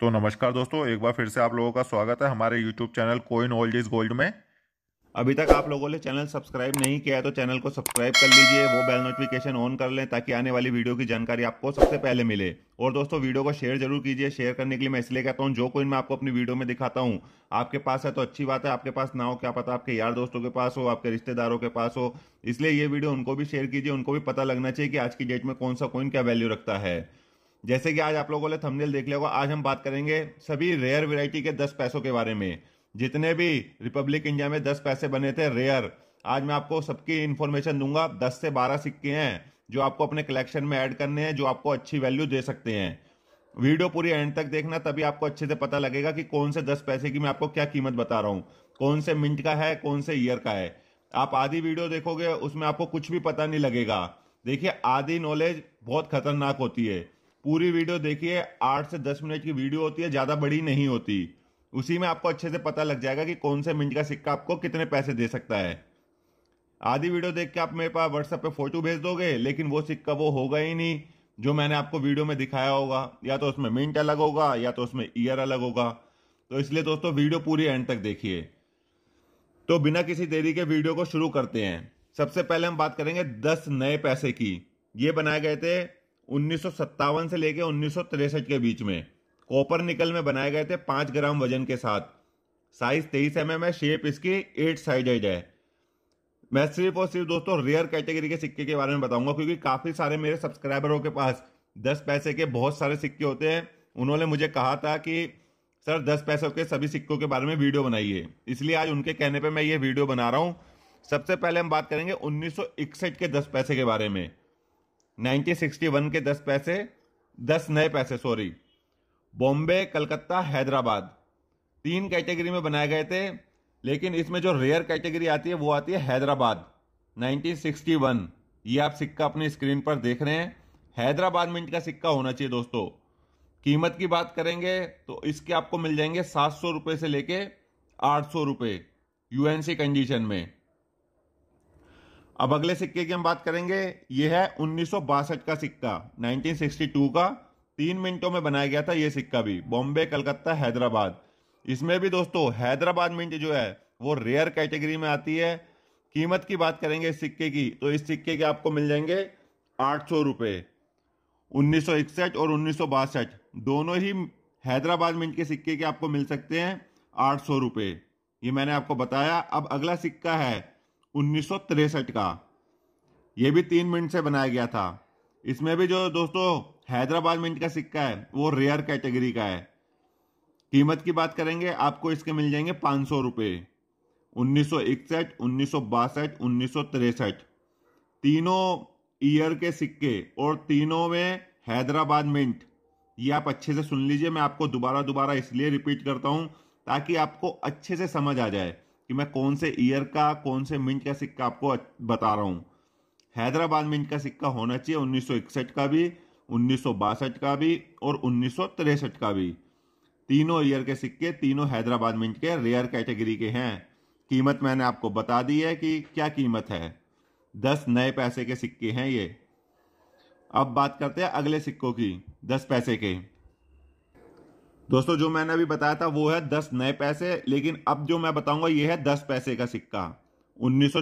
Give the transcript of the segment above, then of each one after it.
तो नमस्कार दोस्तों एक बार फिर से आप लोगों का स्वागत है हमारे YouTube channel coin old is gold में अभी तक आप लोगों ने चैनल सब्सक्राइब नहीं किया है तो चैनल को सब्सक्राइब कर लीजिए वो बेल नोटिफिकेशन ऑन कर लें ताकि आने वाली वीडियो की जानकारी आपको सबसे पहले मिले और दोस्तों वीडियो को शेयर जरूर कीजिए शेयर करने के लिए मैं इसलिए कहता हूँ जो कोइन मैं आपको अपनी वीडियो में दिखाता हूँ आपके पास है तो अच्छी बात है आपके पास ना हो क्या पता आपके यार दोस्तों के पास हो आपके रिश्तेदारों के पास हो इसलिए ये वीडियो उनको भी शेयर कीजिए उनको भी पता लगना चाहिए कि आज की डेट में कौन सा कोइन क्या वैल्यू रखता है जैसे कि आज आप लोगों ने थंबनेल देख लिया होगा आज हम बात करेंगे सभी रेयर वेराइटी के दस पैसों के बारे में जितने भी रिपब्लिक इंडिया में दस पैसे बने थे रेयर आज मैं आपको सबकी इन्फॉर्मेशन दूंगा दस से बारह सिक्के हैं जो आपको अपने कलेक्शन में ऐड करने हैं जो आपको अच्छी वैल्यू दे सकते हैं वीडियो पूरी एंड तक देखना तभी आपको अच्छे से पता लगेगा कि कौन से दस पैसे की मैं आपको क्या कीमत बता रहा हूँ कौन से मिनट का है कौन से ईयर का है आप आधी वीडियो देखोगे उसमें आपको कुछ भी पता नहीं लगेगा देखिए आधी नॉलेज बहुत खतरनाक होती है पूरी वीडियो देखिए आठ से दस मिनट की वीडियो होती है ज़्यादा बड़ी नहीं होती उसी में आपको अच्छे से पता लग जाएगा कि कौन से मिनट का सिक्का आपको कितने पैसे दे सकता है आधी वीडियो देख के आप मेरे पास व्हाट्सएप पे फोटो भेज दोगे लेकिन वो सिक्का वो होगा ही नहीं जो मैंने आपको वीडियो में दिखाया होगा या तो उसमें मिनट अलग होगा या तो उसमें ईयर अलग होगा तो इसलिए दोस्तों वीडियो पूरी एंड तक देखिए तो बिना किसी देरी के वीडियो को शुरू करते हैं सबसे पहले हम बात करेंगे दस नए पैसे की ये बनाए गए थे उन्नीस से लेकर उन्नीस के बीच में कॉपर निकल में बनाए गए थे पांच ग्राम वजन के साथ साइज तेईस एम एम है शेप इसकी एट साइडेड है मैं सिर्फ और सिर्फ दोस्तों रेयर कैटेगरी के सिक्के के बारे में बताऊंगा क्योंकि काफी सारे मेरे सब्सक्राइबरों के पास दस पैसे के बहुत सारे सिक्के होते हैं उन्होंने मुझे कहा था कि सर दस पैसों के सभी सिक्कों के बारे में वीडियो बनाइए इसलिए आज उनके कहने पर मैं ये वीडियो बना रहा हूँ सबसे पहले हम बात करेंगे उन्नीस के दस पैसे के बारे में 1961 के 10 पैसे 10 नए पैसे सॉरी बॉम्बे कलकत्ता हैदराबाद तीन कैटेगरी में बनाए गए थे लेकिन इसमें जो रेयर कैटेगरी आती है वो आती है हैदराबाद 1961 ये आप सिक्का अपनी स्क्रीन पर देख रहे हैं हैदराबाद मिंट का सिक्का होना चाहिए दोस्तों कीमत की बात करेंगे तो इसके आपको मिल जाएंगे सात सौ रुपये से लेके आठ सौ रुपये कंडीशन में अब अगले सिक्के की हम बात करेंगे ये है उन्नीस का सिक्का 1962 का तीन मिनटों में बनाया गया था ये सिक्का भी बॉम्बे कलकत्ता हैदराबाद इसमें भी दोस्तों हैदराबाद मिंट जो है वो रेयर कैटेगरी में आती है कीमत की बात करेंगे इस सिक्के की तो इस सिक्के के आपको मिल जाएंगे आठ सौ रुपये उन्नीस और उन्नीस दोनों ही हैदराबाद मिंट के सिक्के के आपको मिल सकते हैं आठ सौ रुपये ये मैंने आपको बताया अब अगला सिक्का है उन्नीस का ये भी तीन मिनट से बनाया गया था इसमें भी जो दोस्तों हैदराबाद मिनट का सिक्का है वो रेयर कैटेगरी का है कीमत की बात करेंगे आपको इसके मिल जाएंगे पाँच सौ रुपये उन्नीस सौ इकसठ उन्नीस सौ बासठ उन्नीस सौ तिरसठ तीनों ईयर के सिक्के और तीनों में हैदराबाद मिंट ये आप अच्छे से सुन लीजिए मैं आपको दोबारा दोबारा इसलिए रिपीट करता हूँ ताकि आपको अच्छे से समझ आ जाए कि मैं कौन से ईयर का कौन से मिंट का सिक्का आपको बता रहा हूँ हैदराबाद मिंट का सिक्का होना चाहिए उन्नीस का भी उन्नीस का भी और उन्नीस का भी तीनों ईयर के सिक्के तीनों हैदराबाद मिंट के रेयर कैटेगरी के हैं कीमत मैंने आपको बता दी है कि क्या कीमत है दस नए पैसे के सिक्के हैं ये अब बात करते हैं अगले सिक्कों की दस पैसे के दोस्तों जो मैंने अभी बताया था वो है दस नए पैसे लेकिन अब जो मैं बताऊंगा ये है दस पैसे का सिक्का उन्नीस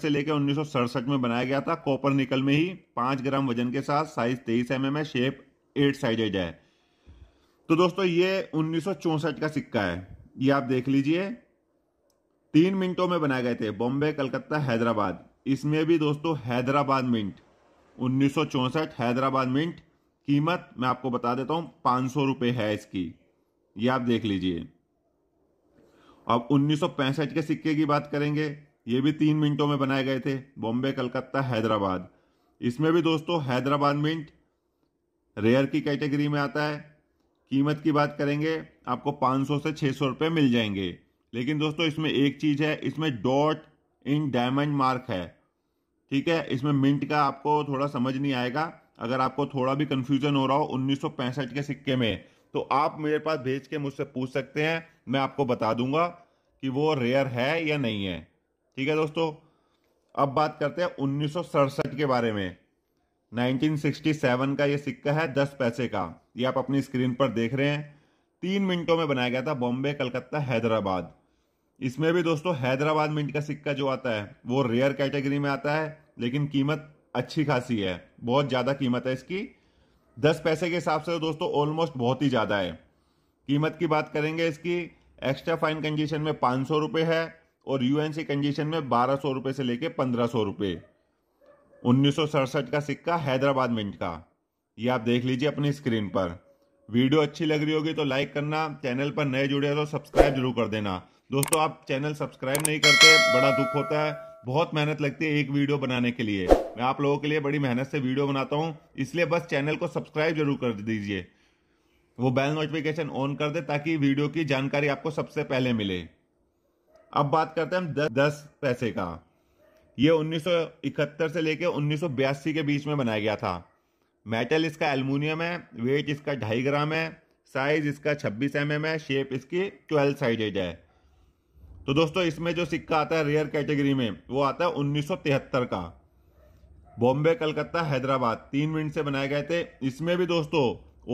से लेकर उन्नीस में बनाया गया था कॉपर निकल में ही पांच ग्राम वजन के साथ साइज तेईस M M shape eight sided है तो दोस्तों ये उन्नीस का सिक्का है ये आप देख लीजिए तीन मिनटों में बनाए गए थे बॉम्बे कलकत्ता हैदराबाद इसमें भी दोस्तों हैदराबाद मिंट उन्नीस हैदराबाद मिंट कीमत मैं आपको बता देता हूँ पांच सौ है इसकी ये आप देख लीजिए अब 1965 के सिक्के की बात करेंगे ये भी तीन मिनटों में बनाए गए थे बॉम्बे कलकत्ता हैदराबाद इसमें भी दोस्तों हैदराबाद मिंट रेयर की कैटेगरी में आता है कीमत की बात करेंगे आपको 500 से 600 रुपए मिल जाएंगे लेकिन दोस्तों इसमें एक चीज़ है इसमें डॉट इन डायमंड मार्क है ठीक है इसमें मिंट का आपको थोड़ा समझ नहीं आएगा अगर आपको थोड़ा भी कन्फ्यूजन हो रहा हो उन्नीस के सिक्के में तो आप मेरे पास भेज के मुझसे पूछ सकते हैं मैं आपको बता दूंगा कि वो रेयर है या नहीं है ठीक है दोस्तों अब बात करते हैं उन्नीस के बारे में 1967 का ये सिक्का है दस पैसे का ये आप अपनी स्क्रीन पर देख रहे हैं तीन मिनटों में बनाया गया था बॉम्बे कलकत्ता हैदराबाद इसमें भी दोस्तों हैदराबाद मिंट का सिक्का जो आता है वो रेयर कैटेगरी में आता है लेकिन कीमत अच्छी खासी है बहुत ज़्यादा कीमत है इसकी दस पैसे के हिसाब से तो दोस्तों ऑलमोस्ट बहुत ही ज़्यादा है कीमत की बात करेंगे इसकी एक्स्ट्रा फाइन कंजीशन में पाँच सौ रुपये है और यूएनसी कंजीशन में बारह सौ रुपये से लेकर पंद्रह सौ रुपये उन्नीस सौ सड़सठ का सिक्का हैदराबाद मिंट का ये आप देख लीजिए अपनी स्क्रीन पर वीडियो अच्छी लग रही होगी तो लाइक करना चैनल पर नए जुड़े हो तो सब्सक्राइब जरूर कर देना दोस्तों आप चैनल सब्सक्राइब नहीं करते बड़ा दुख होता है बहुत मेहनत लगती है एक वीडियो बनाने के लिए मैं आप लोगों के लिए बड़ी मेहनत से वीडियो बनाता हूँ इसलिए बस चैनल को सब्सक्राइब जरूर कर दीजिए वो बेल नोटिफिकेशन ऑन कर दे ताकि वीडियो की जानकारी आपको सबसे पहले मिले अब बात करते हैं हम दस, दस पैसे का ये 1971 से लेकर उन्नीस के बीच में बनाया गया था मेटल इसका एलमिनियम है वेट इसका ढाई ग्राम है साइज इसका 26 एम mm है शेप इसकी 12 साइडेड है तो दोस्तों इसमें जो सिक्का आता है रेयर कैटेगरी में वो आता है उन्नीस का बॉम्बे कलकत्ता हैदराबाद तीन मिनट से बनाए गए थे इसमें भी दोस्तों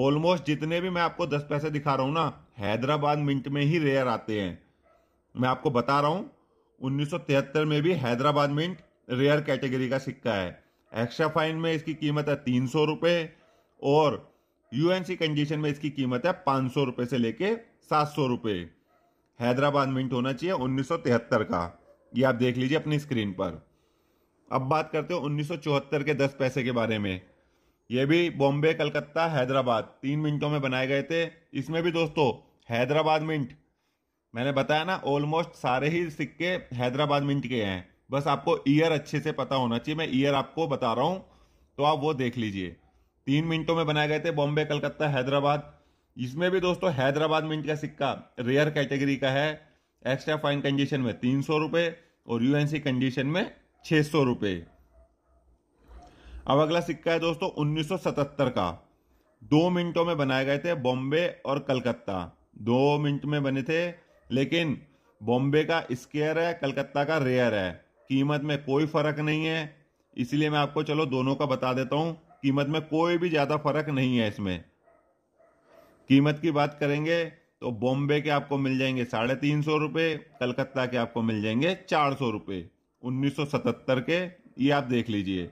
ऑलमोस्ट जितने भी मैं आपको दस पैसे दिखा रहा हूँ ना हैदराबाद मिंट में ही रेयर आते हैं मैं आपको बता रहा हूँ 1973 में भी हैदराबाद मिंट रेयर कैटेगरी का सिक्का है एक्स्ट्रा फाइन में इसकी कीमत है तीन सौ और यूएनसी कंडीशन में इसकी कीमत है पाँच सौ से लेके सात सौ हैदराबाद मिंट होना चाहिए 1973 का ये आप देख लीजिए अपनी स्क्रीन पर अब बात करते हो उन्नीस के दस पैसे के बारे में ये भी बॉम्बे कलकत्ता हैदराबाद तीन मिनटों में बनाए गए थे इसमें भी दोस्तों हैदराबाद मिंट मैंने बताया ना ऑलमोस्ट सारे ही सिक्के हैदराबाद मिंट के हैं बस आपको ईयर अच्छे से पता होना चाहिए मैं ईयर आपको बता रहा हूँ तो आप वो देख लीजिए तीन मिनटों में बनाए गए थे बॉम्बे कलकत्ता हैदराबाद इसमें भी दोस्तों हैदराबाद मिंट का सिक्का रेयर कैटेगरी का है एक्स्ट्रा फाइन कंडीशन में तीन सौ रुपए और यूएनसी कंडीशन में छह सौ रुपए अब अगला सिक्का है दोस्तों उन्नीस का दो मिनटों में बनाए गए थे बॉम्बे और कलकत्ता दो मिनट में बने थे लेकिन बॉम्बे का स्केयर है कलकत्ता का रेयर है कीमत में कोई फर्क नहीं है इसलिए मैं आपको चलो दोनों का बता देता हूं कीमत में कोई भी ज़्यादा फर्क नहीं है इसमें कीमत की बात करेंगे तो बॉम्बे के आपको मिल जाएंगे साढ़े तीन सौ रुपये कलकत्ता के आपको मिल जाएंगे चार सौ रुपये उन्नीस सौ सतहत्तर के ये आप देख लीजिए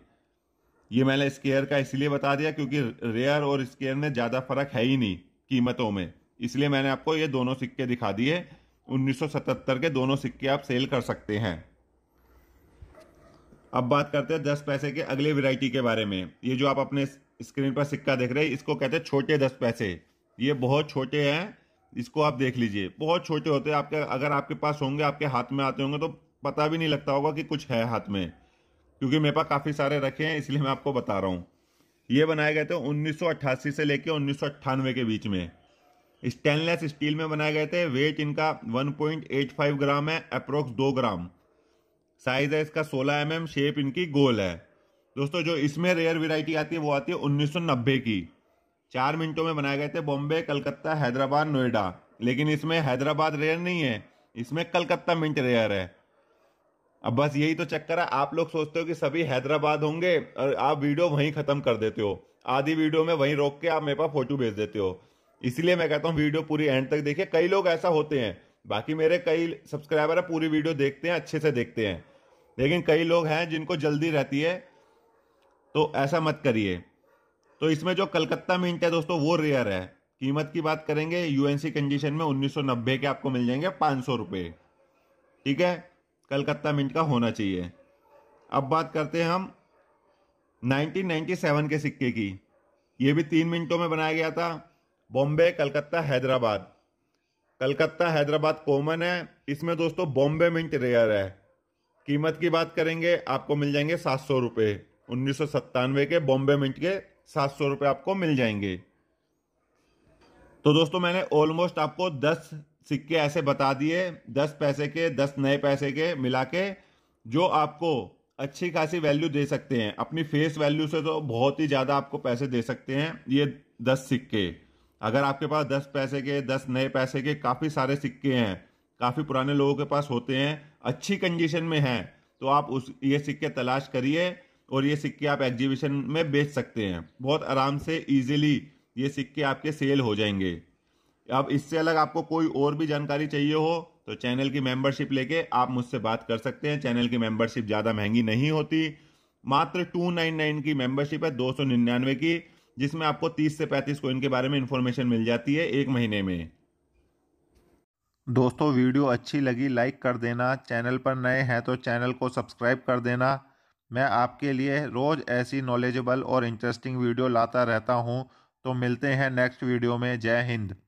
ये मैंने स्केयर का इसलिए बता दिया क्योंकि रेयर और स्केयर में ज़्यादा फर्क है ही नहीं कीमतों में इसलिए मैंने आपको ये दोनों सिक्के दिखा दिए 1977 के दोनों सिक्के आप सेल कर सकते हैं अब बात करते हैं दस पैसे के अगले वैरायटी के बारे में ये जो आप अपने स्क्रीन पर सिक्का देख रहे हैं इसको कहते हैं छोटे दस पैसे ये बहुत छोटे हैं इसको आप देख लीजिए बहुत छोटे होते हैं आपके अगर आपके पास होंगे आपके हाथ में आते होंगे तो पता भी नहीं लगता होगा कि कुछ है हाथ में क्योंकि मेरे पास काफ़ी सारे रखे हैं इसलिए मैं आपको बता रहा हूँ ये बनाए गए थे उन्नीस से लेकर उन्नीस के बीच में स्टेनलेस स्टील में बनाए गए थे वेट इनका 1.85 ग्राम है अप्रोक्स दो ग्राम साइज है इसका 16 एम mm, शेप इनकी गोल है दोस्तों जो इसमें रेयर वेराइटी आती है वो आती है 1990 की चार मिनटों में बनाए गए थे बॉम्बे कलकत्ता हैदराबाद नोएडा लेकिन इसमें हैदराबाद रेयर नहीं है इसमें कलकत्ता मिंट रेयर है अब बस यही तो चक्कर है आप लोग सोचते हो कि सभी हैदराबाद होंगे और आप वीडियो वहीं ख़त्म कर देते हो आधी वीडियो में वहीं रोक के आप मेरे पास फोटो भेज देते हो इसलिए मैं कहता हूँ वीडियो पूरी एंड तक देखिए कई लोग ऐसा होते हैं बाकी मेरे कई सब्सक्राइबर है पूरी वीडियो देखते हैं अच्छे से देखते हैं लेकिन कई लोग हैं जिनको जल्दी रहती है तो ऐसा मत करिए तो इसमें जो कलकत्ता मिंट है दोस्तों वो रेयर है कीमत की बात करेंगे यूएनसी कंडीशन में 1990 के आपको मिल जाएंगे पाँच सौ रुपये ठीक है कलकत्ता मिंट का होना चाहिए अब बात करते हैं हम 1997 के सिक्के की ये भी तीन मिनटों में बनाया गया था बॉम्बे कलकत्ता हैदराबाद कलकत्ता हैदराबाद कॉमन है इसमें दोस्तों बॉम्बे मिंट रेयर है कीमत की बात करेंगे आपको मिल जाएंगे सात सौ रुपये उन्नीस के बॉम्बे मिंट के सात सौ रुपये आपको मिल जाएंगे तो दोस्तों मैंने ऑलमोस्ट आपको दस सिक्के ऐसे बता दिए दस पैसे के दस नए पैसे के मिला के जो आपको अच्छी खासी वैल्यू दे सकते हैं अपनी फेस वैल्यू से तो बहुत ही ज़्यादा आपको पैसे दे सकते हैं ये दस सिक्के अगर आपके पास दस पैसे के दस नए पैसे के काफ़ी सारे सिक्के हैं काफ़ी पुराने लोगों के पास होते हैं अच्छी कंडीशन में हैं तो आप उस ये सिक्के तलाश करिए और ये सिक्के आप एग्जीबिशन में बेच सकते हैं बहुत आराम से इजीली ये सिक्के आपके सेल हो जाएंगे अब इससे अलग आपको कोई और भी जानकारी चाहिए हो तो चैनल की मेंबरशिप लेके आप मुझसे बात कर सकते हैं चैनल की मेंबरशिप ज़्यादा महंगी नहीं होती मात्र टू नाइन नाइन की मेंबरशिप है दो सौ निन्यानवे की जिसमें आपको तीस से पैंतीस कोइन के बारे में इन्फॉर्मेशन मिल जाती है एक महीने में दोस्तों वीडियो अच्छी लगी लाइक कर देना चैनल पर नए हैं तो चैनल को सब्सक्राइब कर देना मैं आपके लिए रोज़ ऐसी नॉलेजेबल और इंटरेस्टिंग वीडियो लाता रहता हूँ तो मिलते हैं नेक्स्ट वीडियो में जय हिंद